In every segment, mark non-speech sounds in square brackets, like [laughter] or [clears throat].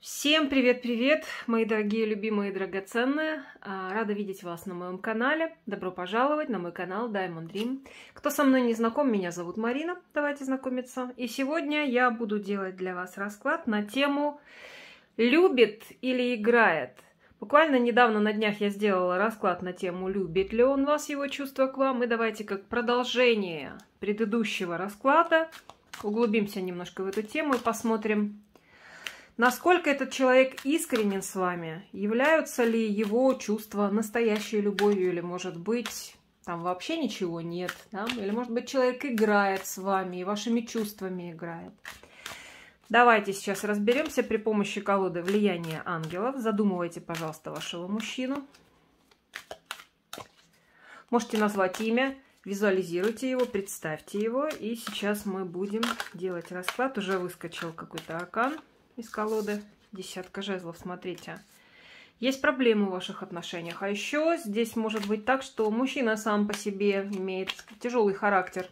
Всем привет-привет, мои дорогие, любимые драгоценные. А, рада видеть вас на моем канале. Добро пожаловать на мой канал Diamond Dream. Кто со мной не знаком, меня зовут Марина. Давайте знакомиться. И сегодня я буду делать для вас расклад на тему «Любит или играет?». Буквально недавно на днях я сделала расклад на тему «Любит ли он вас, его чувства к вам?». И давайте как продолжение предыдущего расклада углубимся немножко в эту тему и посмотрим, Насколько этот человек искренен с вами? Являются ли его чувства настоящей любовью? Или, может быть, там вообще ничего нет? Да? Или, может быть, человек играет с вами и вашими чувствами играет? Давайте сейчас разберемся при помощи колоды влияния ангелов. Задумывайте, пожалуйста, вашего мужчину. Можете назвать имя, визуализируйте его, представьте его. И сейчас мы будем делать расклад. Уже выскочил какой-то аркан из колоды. Десятка жезлов, смотрите. Есть проблемы в ваших отношениях. А еще здесь может быть так, что мужчина сам по себе имеет тяжелый характер.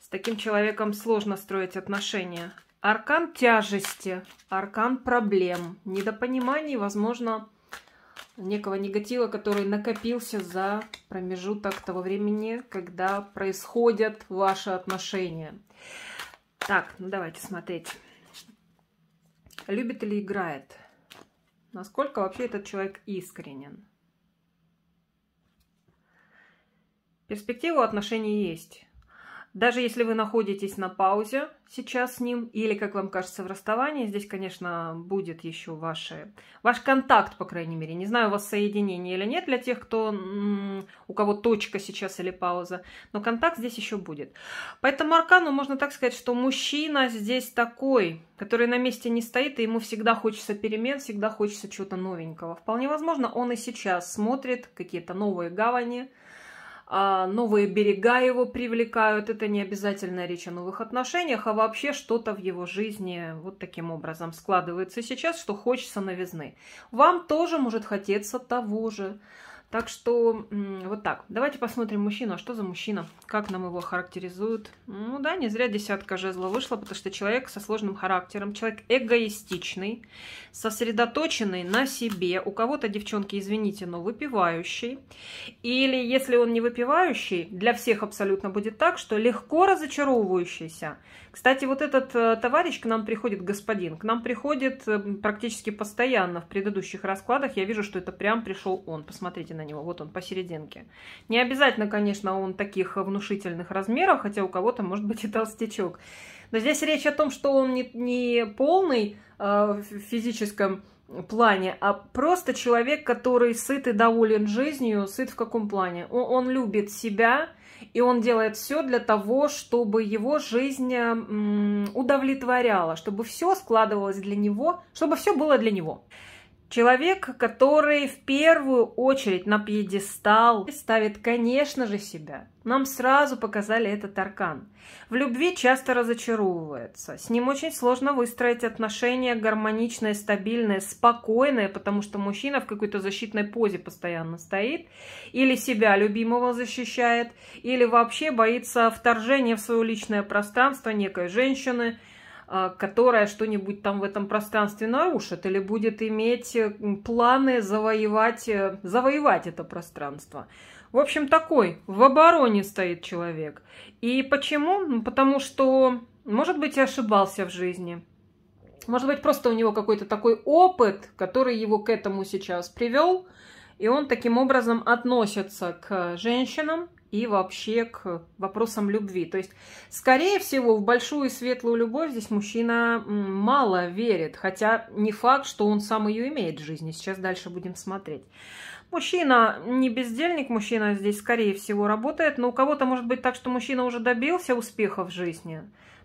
С таким человеком сложно строить отношения. Аркан тяжести, аркан проблем, недопониманий, возможно, некого негатива, который накопился за промежуток того времени, когда происходят ваши отношения. Так, ну давайте смотреть любит или играет, насколько вообще этот человек искренен. Перспектива отношений есть. Даже если вы находитесь на паузе сейчас с ним, или, как вам кажется, в расставании, здесь, конечно, будет еще ваши, ваш контакт, по крайней мере. Не знаю, у вас соединение или нет для тех, кто, у кого точка сейчас или пауза, но контакт здесь еще будет. Поэтому аркану можно так сказать, что мужчина здесь такой, который на месте не стоит, и ему всегда хочется перемен, всегда хочется чего-то новенького. Вполне возможно, он и сейчас смотрит какие-то новые гавани, а, новые берега его привлекают. Это не обязательно речь о новых отношениях, а вообще что-то в его жизни вот таким образом складывается сейчас, что хочется новизны. Вам тоже может хотеться того же. Так что вот так. Давайте посмотрим мужчину. А что за мужчина? Как нам его характеризуют? Ну да, не зря десятка жезла вышла, потому что человек со сложным характером, человек эгоистичный, сосредоточенный на себе. У кого-то, девчонки, извините, но выпивающий. Или если он не выпивающий, для всех абсолютно будет так, что легко разочаровывающийся, кстати, вот этот э, товарищ к нам приходит, господин, к нам приходит э, практически постоянно. В предыдущих раскладах я вижу, что это прям пришел он. Посмотрите на него, вот он посерединке. Не обязательно, конечно, он таких внушительных размеров, хотя у кого-то может быть и толстячок. Но здесь речь о том, что он не, не полный э, в физическом плане, а просто человек, который сыт и доволен жизнью. Сыт в каком плане? Он, он любит себя, и он делает все для того, чтобы его жизнь удовлетворяла, чтобы все складывалось для него, чтобы все было для него. Человек, который в первую очередь на пьедестал ставит, конечно же, себя. Нам сразу показали этот аркан. В любви часто разочаровывается. С ним очень сложно выстроить отношения гармоничные, стабильные, спокойные, потому что мужчина в какой-то защитной позе постоянно стоит. Или себя любимого защищает, или вообще боится вторжения в свое личное пространство некой женщины – а, которая что-нибудь там в этом пространстве нарушит или будет иметь планы завоевать, э, завоевать это пространство. В общем, такой, в обороне стоит человек. И почему? Ну, потому что, может быть, и ошибался в жизни. Может быть, просто у него какой-то такой опыт, который его к этому сейчас привел, и он таким образом относится к женщинам, и вообще к вопросам любви. То есть, скорее всего, в большую и светлую любовь здесь мужчина мало верит, хотя не факт, что он сам ее имеет в жизни. Сейчас дальше будем смотреть. Мужчина не бездельник, мужчина здесь, скорее всего, работает, но у кого-то может быть так, что мужчина уже добился успеха в жизни,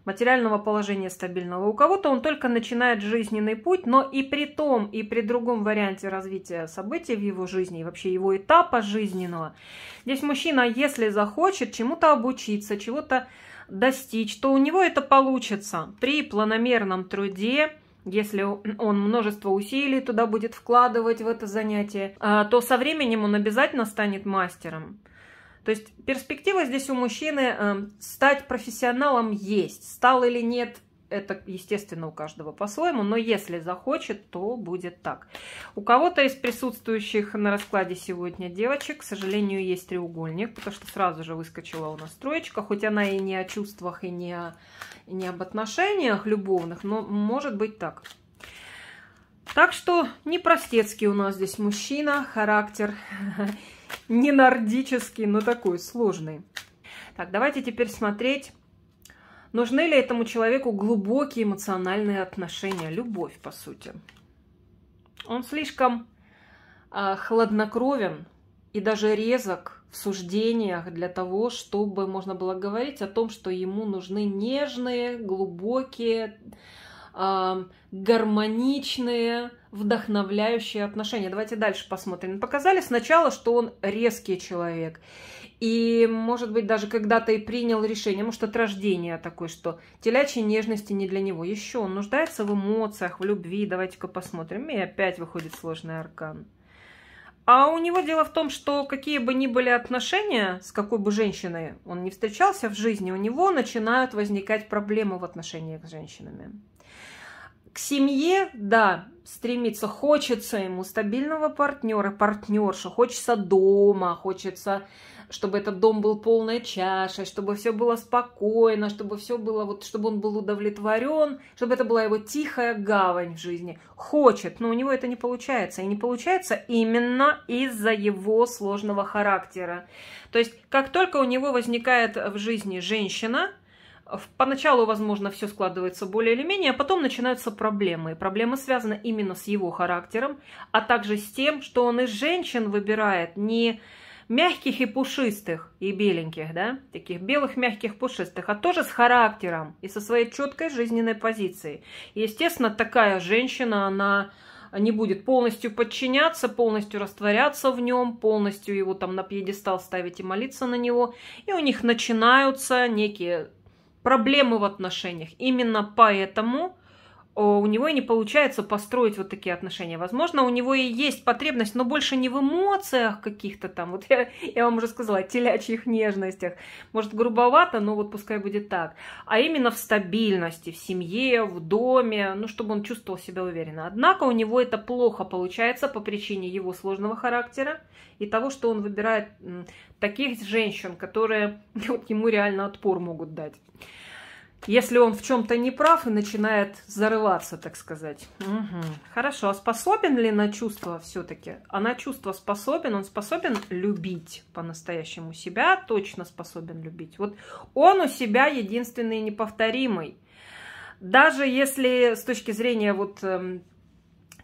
материального положения стабильного. У кого-то он только начинает жизненный путь, но и при том, и при другом варианте развития событий в его жизни, и вообще его этапа жизненного. Здесь мужчина, если захочет чему-то обучиться, чего-то достичь, то у него это получится при планомерном труде, если он множество усилий туда будет вкладывать в это занятие, а, то со временем он обязательно станет мастером. То есть перспектива здесь у мужчины э, стать профессионалом есть. Стал или нет, это, естественно, у каждого по-своему, но если захочет, то будет так. У кого-то из присутствующих на раскладе сегодня девочек, к сожалению, есть треугольник, потому что сразу же выскочила у нас троечка, хоть она и не о чувствах, и не, о, и не об отношениях любовных, но может быть так. Так что непростецкий у нас здесь мужчина, характер. [laughs] не нордический, но такой сложный. Так, давайте теперь смотреть, нужны ли этому человеку глубокие эмоциональные отношения, любовь, по сути. Он слишком э, хладнокровен и даже резок в суждениях для того, чтобы можно было говорить о том, что ему нужны нежные, глубокие, гармоничные, вдохновляющие отношения. Давайте дальше посмотрим. Показали сначала, что он резкий человек. И, может быть, даже когда-то и принял решение, может, от рождения такое, что телячьей нежности не для него. Еще он нуждается в эмоциях, в любви. Давайте-ка посмотрим. И опять выходит сложный аркан. А у него дело в том, что какие бы ни были отношения, с какой бы женщиной он не встречался в жизни, у него начинают возникать проблемы в отношениях с женщинами к семье, да, стремится, хочется ему стабильного партнера, партнерша, хочется дома, хочется, чтобы этот дом был полной чашей, чтобы все было спокойно, чтобы все было, вот, чтобы он был удовлетворен, чтобы это была его тихая гавань в жизни. Хочет, но у него это не получается. И не получается именно из-за его сложного характера. То есть, как только у него возникает в жизни женщина – Поначалу, возможно, все складывается более или менее, а потом начинаются проблемы. И проблемы связаны именно с его характером, а также с тем, что он из женщин выбирает не мягких и пушистых, и беленьких, да, таких белых, мягких, пушистых, а тоже с характером и со своей четкой жизненной позицией. И, естественно, такая женщина, она не будет полностью подчиняться, полностью растворяться в нем, полностью его там на пьедестал ставить и молиться на него. И у них начинаются некие проблемы в отношениях. Именно поэтому Э, у него и не получается построить вот такие отношения. Возможно, у него и есть потребность, но больше не в эмоциях каких-то там, вот [laughs] я, я вам уже сказала, телячьих нежностях. Может, грубовато, но вот пускай будет так. А именно в стабильности, в семье, в доме, ну, чтобы он чувствовал себя уверенно. Однако у него это плохо получается по причине его сложного характера и того, что он выбирает таких женщин, которые [laughs] вот, ему реально отпор могут дать если он в чем-то не прав и начинает зарываться, так сказать. Угу. Хорошо, а способен ли на чувства все-таки? А на чувства способен, он способен любить по-настоящему себя, точно способен любить. Вот он у себя единственный неповторимый. Даже если с точки зрения вот эм,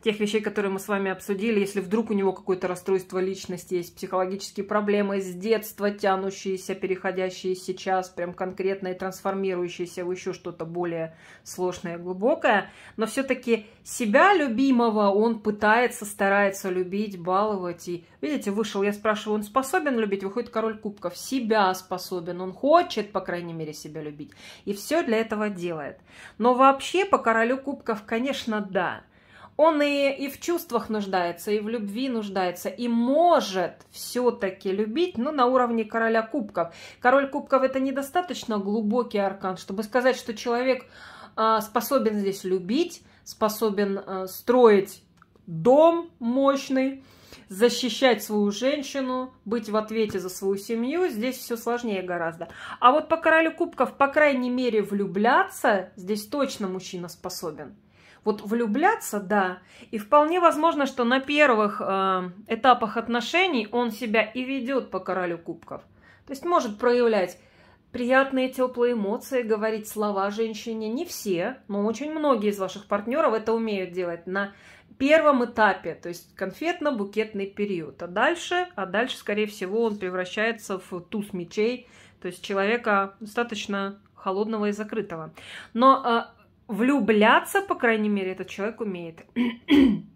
тех вещей, которые мы с вами обсудили, если вдруг у него какое-то расстройство личности есть, психологические проблемы с детства тянущиеся, переходящие сейчас, прям конкретно и трансформирующиеся в еще что-то более сложное глубокое, но все-таки себя любимого он пытается, старается любить, баловать. И, видите, вышел, я спрашиваю, он способен любить? Выходит король кубков, себя способен, он хочет, по крайней мере, себя любить. И все для этого делает. Но вообще по королю кубков, конечно, да он и, и в чувствах нуждается, и в любви нуждается, и может все-таки любить, но ну, на уровне короля кубков. Король кубков это недостаточно глубокий аркан, чтобы сказать, что человек э, способен здесь любить, способен э, строить дом мощный, защищать свою женщину, быть в ответе за свою семью, здесь все сложнее гораздо. А вот по королю кубков, по крайней мере, влюбляться, здесь точно мужчина способен. Вот влюбляться, да, и вполне возможно, что на первых э, этапах отношений он себя и ведет по королю кубков. То есть может проявлять приятные теплые эмоции, говорить слова женщине. Не все, но очень многие из ваших партнеров это умеют делать на первом этапе, то есть конфетно-букетный период. А дальше, а дальше, скорее всего, он превращается в туз мечей, то есть человека достаточно холодного и закрытого. Но э, влюбляться, по крайней мере, этот человек умеет. [clears throat]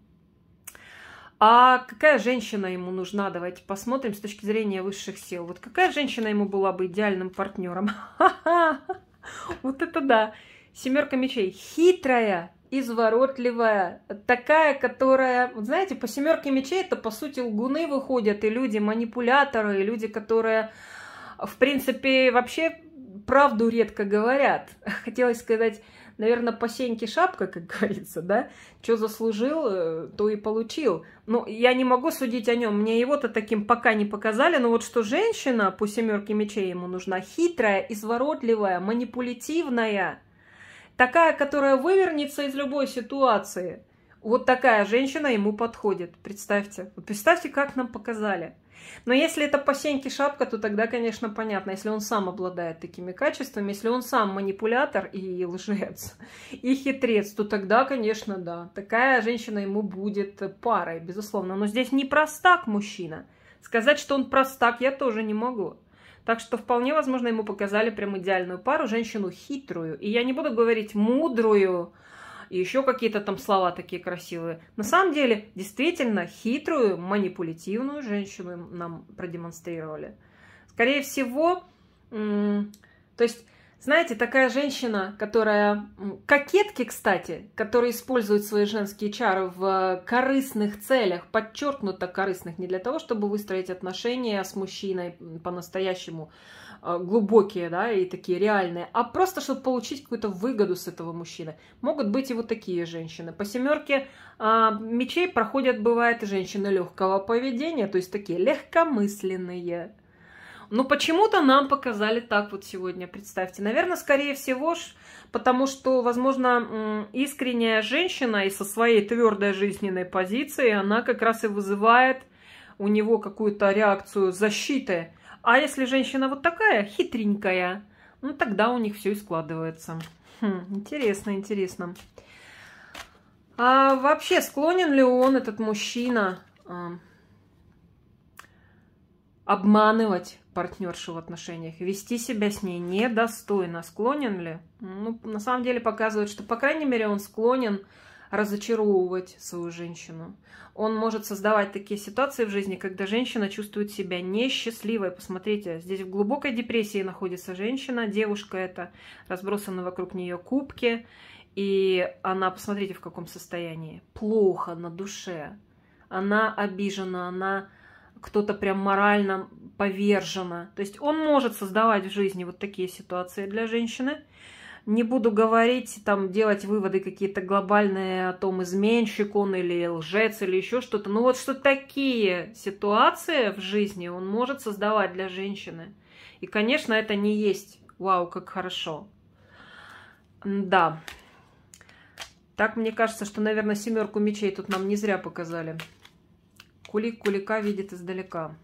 А какая женщина ему нужна? Давайте посмотрим с точки зрения высших сил. Вот какая женщина ему была бы идеальным партнером? [laughs] Вот это да. Семерка мечей. Хитрая, изворотливая, такая, которая, вот знаете, по семерке мечей это по сути лгуны выходят, и люди манипуляторы, и люди, которые, в принципе, вообще правду редко говорят. [laughs] Хотелось сказать наверное, по сеньке шапка, как [laughs] говорится, да? Что заслужил, э, то и получил. Но ну, я не могу судить о нем, мне его-то таким пока не показали, но вот что женщина по семерке мечей ему нужна, хитрая, изворотливая, манипулятивная, такая, которая вывернется из любой ситуации. Вот такая женщина ему подходит, представьте. представьте, как нам показали. Но если это по шапка, то тогда, конечно, понятно, если он сам обладает такими качествами, если он сам манипулятор и лжец, [laughs] и хитрец, то тогда, конечно, да, такая женщина ему будет парой, безусловно. Но здесь не простак мужчина. Сказать, что он простак, я тоже не могу. Так что вполне возможно ему показали прям идеальную пару, женщину хитрую. И я не буду говорить мудрую, и еще какие-то там слова такие красивые. На самом деле, действительно, хитрую, манипулятивную женщину нам продемонстрировали. Скорее всего, то есть, знаете, такая женщина, которая... Кокетки, кстати, которые используют свои женские чары в корыстных целях, подчеркнуто корыстных, не для того, чтобы выстроить отношения с мужчиной по-настоящему, а, глубокие, да, и такие реальные, а просто чтобы получить какую-то выгоду с этого мужчины. Могут быть и вот такие женщины. По семерке а, мечей проходят, бывает, и женщины легкого поведения, то есть такие легкомысленные. Но ну, почему-то нам показали так вот сегодня, представьте. Наверное, скорее всего, потому что, возможно, искренняя женщина и со своей твердой жизненной позицией, она как раз и вызывает у него какую-то реакцию защиты, а если женщина вот такая, хитренькая, ну тогда у них все и складывается. Хм, интересно, интересно. А вообще, склонен ли он, этот мужчина, а, обманывать партнершу в отношениях, вести себя с ней недостойно? Склонен ли? Ну, на самом деле показывает, что, по крайней мере, он склонен разочаровывать свою женщину. Он может создавать такие ситуации в жизни, когда женщина чувствует себя несчастливой. Посмотрите, здесь в глубокой депрессии находится женщина, девушка это, разбросаны вокруг нее кубки, и она, посмотрите, в каком состоянии. Плохо на душе. Она обижена, она кто-то прям морально повержена. То есть он может создавать в жизни вот такие ситуации для женщины. Не буду говорить, там, делать выводы какие-то глобальные о том, изменщик он или лжец или еще что-то. Но ну, вот что такие ситуации в жизни он может создавать для женщины. И, конечно, это не есть «Вау, как хорошо». Да. Так, мне кажется, что, наверное, семерку мечей тут нам не зря показали. Кулик кулика видит издалека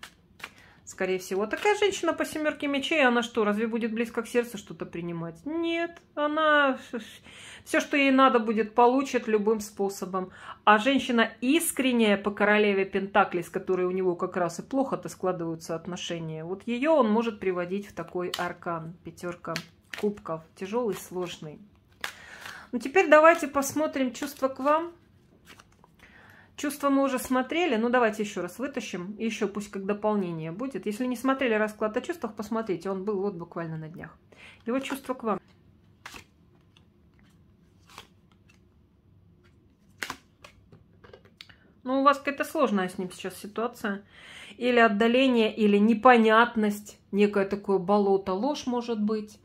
скорее всего. Такая женщина по семерке мечей, она что, разве будет близко к сердцу что-то принимать? Нет, она все, что ей надо будет, получит любым способом. А женщина искренняя по королеве пентаклей, с которой у него как раз и плохо-то складываются отношения, вот ее он может приводить в такой аркан, пятерка кубков, тяжелый, сложный. Ну теперь давайте посмотрим чувства к вам. Чувства мы уже смотрели, ну давайте еще раз вытащим, еще пусть как дополнение будет. Если не смотрели расклад о чувствах, посмотрите, он был вот буквально на днях. Его чувство к вам. Ну, у вас какая-то сложная с ним сейчас ситуация. Или отдаление, или непонятность, некое такое болото, ложь может быть.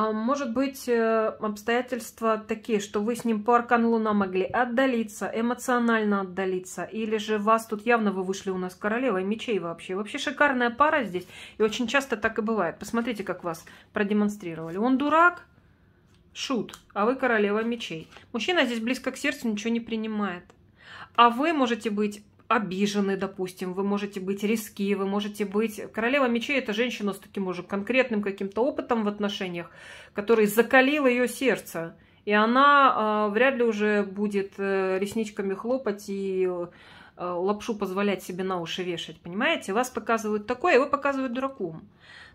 А, может быть, э, обстоятельства такие, что вы с ним по аркану Луна могли отдалиться, эмоционально отдалиться, или же вас тут явно вы вышли у нас королевой мечей вообще. Вообще шикарная пара здесь, и очень часто так и бывает. Посмотрите, как вас продемонстрировали. Он дурак, шут, а вы королева мечей. Мужчина здесь близко к сердцу ничего не принимает. А вы можете быть обижены, допустим, вы можете быть резки, вы можете быть... Королева мечей — это женщина с таким уже конкретным каким-то опытом в отношениях, который закалил ее сердце. И она э, вряд ли уже будет э, ресничками хлопать и э, лапшу позволять себе на уши вешать, понимаете? Вас показывают такое, его а показывают дураком.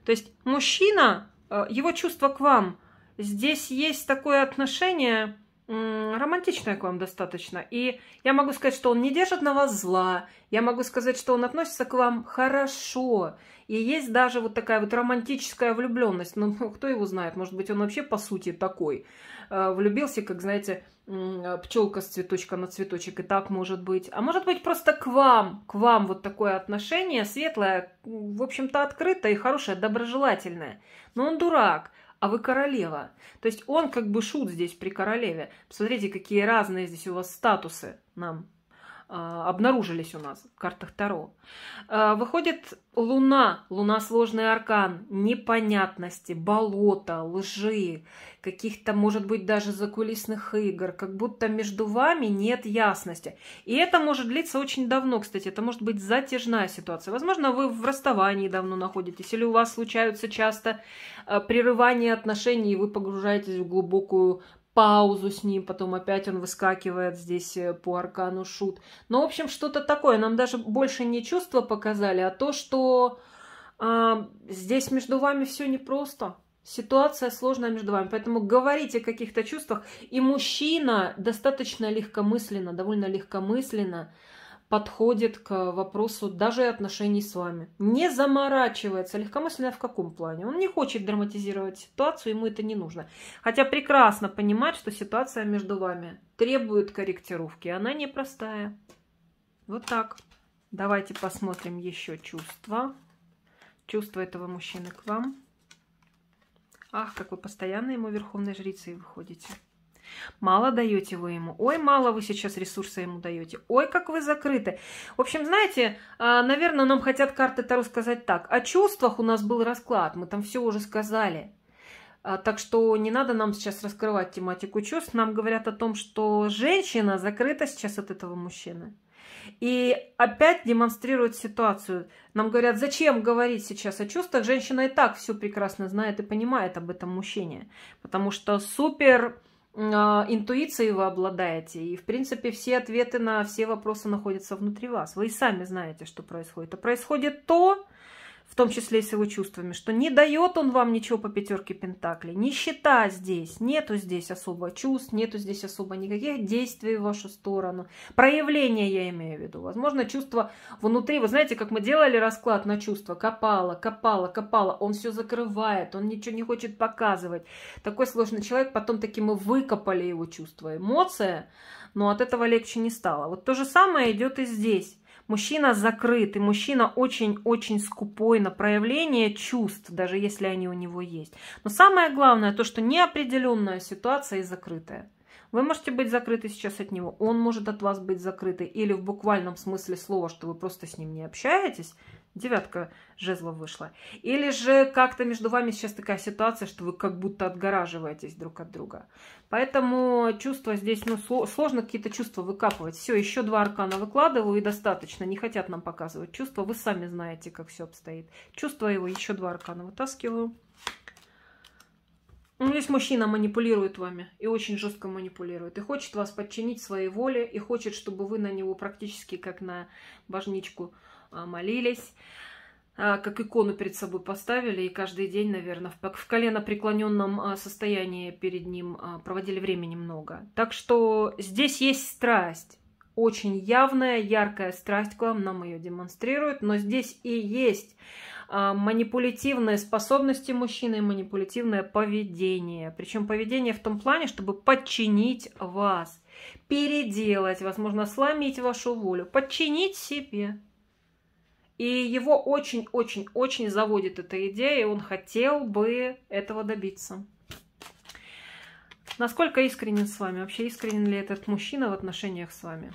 То есть мужчина, э, его чувство к вам, здесь есть такое отношение романтичное к вам достаточно. И я могу сказать, что он не держит на вас зла. Я могу сказать, что он относится к вам хорошо. И есть даже вот такая вот романтическая влюбленность. Но ну, [laughs] кто его знает, может быть, он вообще по сути такой. Э, влюбился, как, знаете, пчелка с цветочка на цветочек. И так может быть. А может быть, просто к вам, к вам вот такое отношение светлое, в общем-то, открытое и хорошее, доброжелательное. Но он дурак а вы королева. То есть он как бы шут здесь при королеве. Посмотрите, какие разные здесь у вас статусы нам а, обнаружились у нас в картах Таро. А, выходит Луна, Луна сложный аркан, непонятности, болота, лжи, каких-то, может быть, даже закулисных игр, как будто между вами нет ясности. И это может длиться очень давно, кстати, это может быть затяжная ситуация. Возможно, вы в расставании давно находитесь, или у вас случаются часто а, прерывания отношений, и вы погружаетесь в глубокую паузу с ним, потом опять он выскакивает здесь э, по аркану шут. Ну, в общем, что-то такое. Нам даже больше не чувства показали, а то, что а, здесь между вами все непросто. Ситуация сложная между вами, поэтому говорите о каких-то чувствах. И мужчина достаточно легкомысленно, довольно легкомысленно подходит к вопросу даже отношений с вами. Не заморачивается легкомысленно в каком плане. Он не хочет драматизировать ситуацию, ему это не нужно. Хотя прекрасно понимать что ситуация между вами требует корректировки. Она непростая. Вот так. Давайте посмотрим еще чувства. Чувства этого мужчины к вам. Ах, как вы постоянно ему верховной жрицей выходите. Мало даете вы ему. Ой, мало вы сейчас ресурса ему даете. Ой, как вы закрыты. В общем, знаете, а, наверное, нам хотят карты Таро сказать так. О чувствах у нас был расклад, мы там все уже сказали. А, так что не надо нам сейчас раскрывать тематику чувств. Нам говорят о том, что женщина закрыта сейчас от этого мужчины. И опять демонстрирует ситуацию. Нам говорят, зачем говорить сейчас о чувствах? Женщина и так все прекрасно знает и понимает об этом мужчине. Потому что супер а, интуицией вы обладаете. И, в принципе, все ответы на все вопросы находятся внутри вас. Вы и сами знаете, что происходит. А происходит то, в том числе и с его чувствами, что не дает он вам ничего по пятерке Пентаклей. Нищета здесь, нету здесь особо чувств, нету здесь особо никаких действий в вашу сторону. Проявление я имею в виду. Возможно, чувство внутри. Вы знаете, как мы делали расклад на чувства? Копала, копала, копала. Он все закрывает, он ничего не хочет показывать. Такой сложный человек. Потом таки мы выкопали его чувства, эмоции, но от этого легче не стало. Вот то же самое идет и здесь Мужчина закрыт и мужчина очень-очень скупой на проявление чувств, даже если они у него есть. Но самое главное то, что неопределенная ситуация и закрытая. Вы можете быть закрыты сейчас от него, он может от вас быть закрытый, или в буквальном смысле слова, что вы просто с ним не общаетесь, девятка жезлов вышла. Или же как-то между вами сейчас такая ситуация, что вы как будто отгораживаетесь друг от друга. Поэтому чувства здесь, ну, сложно какие-то чувства выкапывать. Все, еще два аркана выкладываю и достаточно. Не хотят нам показывать чувства. Вы сами знаете, как все обстоит. Чувства его еще два аркана вытаскиваю. Ну, здесь мужчина манипулирует вами и очень жестко манипулирует, и хочет вас подчинить своей воле, и хочет, чтобы вы на него практически как на божничку а, молились, а, как икону перед собой поставили, и каждый день, наверное, в, колено преклоненном а, состоянии перед ним проводили времени много. Так что здесь есть страсть, очень явная, яркая страсть к вам, нам ее демонстрируют, но здесь и есть манипулятивные способности мужчины и манипулятивное поведение. Причем поведение в том плане, чтобы подчинить вас, переделать, возможно, сломить вашу волю, подчинить себе. И его очень-очень-очень заводит эта идея, и он хотел бы этого добиться. Насколько искренен с вами? Вообще искренен ли этот мужчина в отношениях с вами?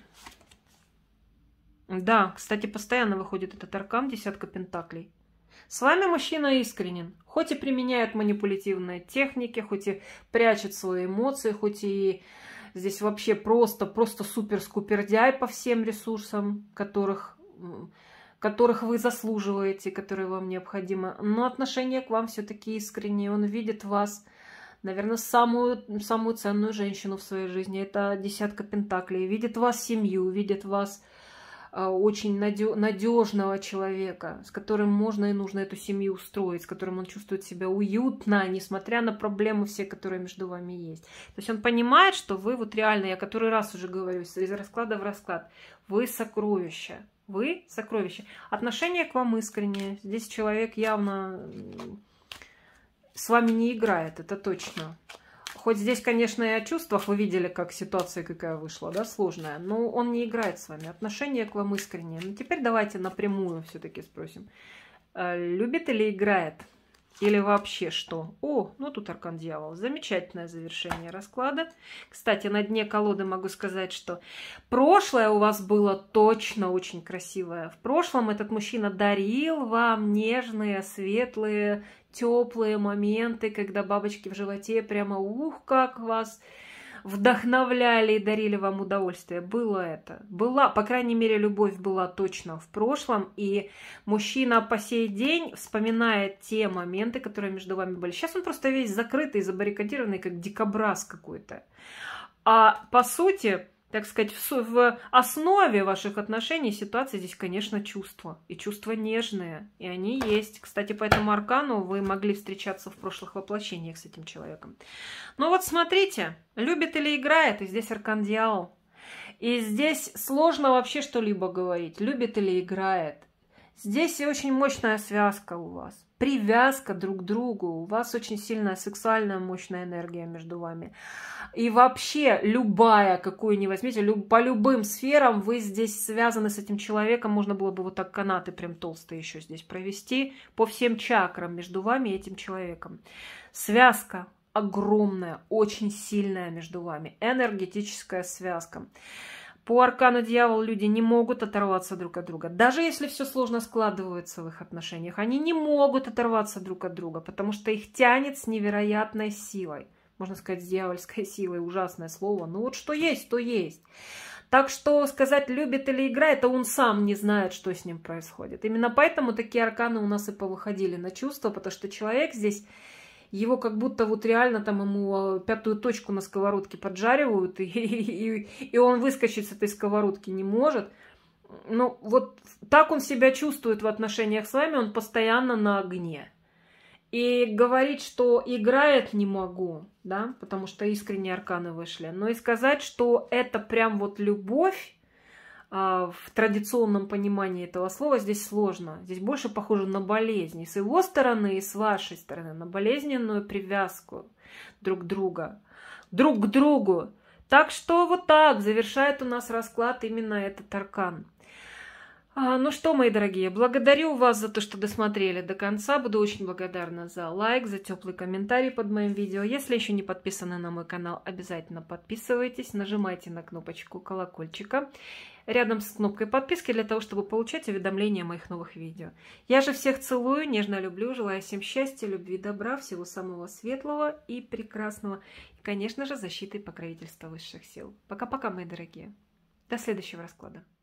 Да, кстати, постоянно выходит этот аркан «Десятка пентаклей». С вами мужчина искренен, хоть и применяет манипулятивные техники, хоть и прячет свои эмоции, хоть и здесь вообще просто, просто супер-скупердяй по всем ресурсам, которых которых вы заслуживаете, которые вам необходимы. Но отношение к вам все-таки искреннее. Он видит вас, наверное, самую, самую ценную женщину в своей жизни. Это десятка пентаклей. Видит вас семью, видит вас э, очень надежного человека, с которым можно и нужно эту семью устроить, с которым он чувствует себя уютно, несмотря на проблемы все, которые между вами есть. То есть он понимает, что вы вот реально, я который раз уже говорю, из расклада в расклад, вы сокровища. Вы сокровище. Отношение к вам искреннее. Здесь человек явно с вами не играет, это точно. Хоть здесь, конечно, и о чувствах вы видели, как ситуация какая вышла, да, сложная. Но он не играет с вами. Отношение к вам искреннее. Ну, теперь давайте напрямую все-таки спросим. Э, любит или играет? Или вообще что? О, ну тут аркан дьявол. Замечательное завершение расклада. Кстати, на дне колоды могу сказать, что прошлое у вас было точно очень красивое. В прошлом этот мужчина дарил вам нежные, светлые, теплые моменты, когда бабочки в животе прямо ух, как вас вдохновляли и дарили вам удовольствие. Было это. Была, по крайней мере, любовь была точно в прошлом. И мужчина по сей день вспоминает те моменты, которые между вами были. Сейчас он просто весь закрытый, забаррикадированный, как дикобраз какой-то. А по сути, так сказать, в, в основе ваших отношений ситуации здесь, конечно, чувства. И чувства нежные. И они есть. Кстати, по этому аркану вы могли встречаться в прошлых воплощениях с этим человеком. Но вот смотрите, любит или играет, и здесь аркан диал, И здесь сложно вообще что-либо говорить. Любит или играет. Здесь очень мощная связка у вас. Привязка друг к другу. У вас очень сильная сексуальная мощная энергия между вами. И вообще любая, какую не возьмите, люб, по любым сферам вы здесь связаны с этим человеком. Можно было бы вот так канаты прям толстые еще здесь провести по всем чакрам между вами и этим человеком. Связка огромная, очень сильная между вами. Энергетическая Связка. По аркану дьявол люди не могут оторваться друг от друга. Даже если все сложно складывается в их отношениях, они не могут оторваться друг от друга, потому что их тянет с невероятной силой. Можно сказать, с дьявольской [laughs] силой, ужасное слово. Но вот что есть, то есть. Так что сказать, любит или играет, это а он сам не знает, что с ним происходит. Именно поэтому такие арканы у нас и повыходили на чувства, потому что человек здесь его как будто вот реально там ему а, пятую точку на сковородке поджаривают, и, [laughs] и, и он выскочить с этой сковородки не может. Ну, вот так он себя чувствует в отношениях с вами, он постоянно на огне. И говорить, что играет не могу, да, потому что искренние арканы вышли, но и сказать, что это прям вот любовь, а, в традиционном понимании этого слова здесь сложно. Здесь больше похоже на болезнь. И с его стороны, и с вашей стороны. На болезненную привязку друг друга. Друг к другу. Так что вот так завершает у нас расклад именно этот аркан. А, ну что, мои дорогие, благодарю вас за то, что досмотрели до конца. Буду очень благодарна за лайк, за теплый комментарий под моим видео. Если еще не подписаны на мой канал, обязательно подписывайтесь, нажимайте на кнопочку колокольчика рядом с кнопкой подписки для того, чтобы получать уведомления о моих новых видео. Я же всех целую, нежно люблю, желаю всем счастья, любви, добра, всего самого светлого и прекрасного. И, конечно же, защиты и покровительства высших сил. Пока-пока, мои дорогие. До следующего расклада.